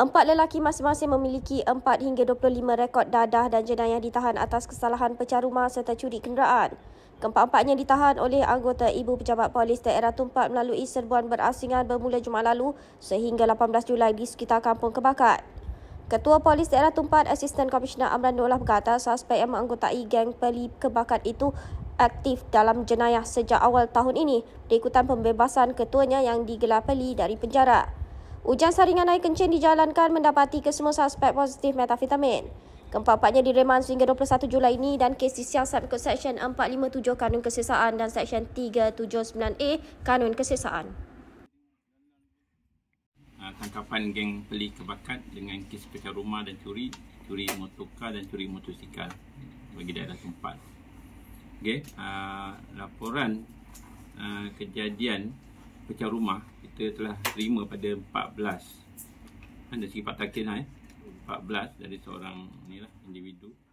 Empat lelaki masing-masing memiliki 4 hingga 25 rekod dadah dan jenayah ditahan atas kesalahan pecah rumah serta curi kenderaan. Keempat-empatnya ditahan oleh anggota Ibu Pejabat Polis Daerah Tumpat melalui serbuan berasingan bermula Jumaat lalu sehingga 18 Julai di sekitar kampung kebakat. Ketua Polis Daerah Tumpat, Asisten Komisioner Amran Nurlah berkata suspek yang menganggotai geng peli kebakat itu aktif dalam jenayah sejak awal tahun ini berikutan pembebasan ketuanya yang digelar peli dari penjara. Ujian saringan air kencing dijalankan mendapati kesemua suspek positif metafitamin. Keempat-empatnya direman sehingga 21 Julai ini dan kes disiasat ikut Seksyen 457 Kanun Kesesaan dan Seksyen 379A Kanun Kesesaan. Ah, tangkapan geng beli kebakat dengan kes pecah rumah dan curi, curi motokar dan curi motosikal bagi daerah tempat. Okay. Uh, ah, laporan uh, kejadian pecah rumah kita telah terima pada 14 mana sifat takdir lah, eh 14 dari seorang ni lah individu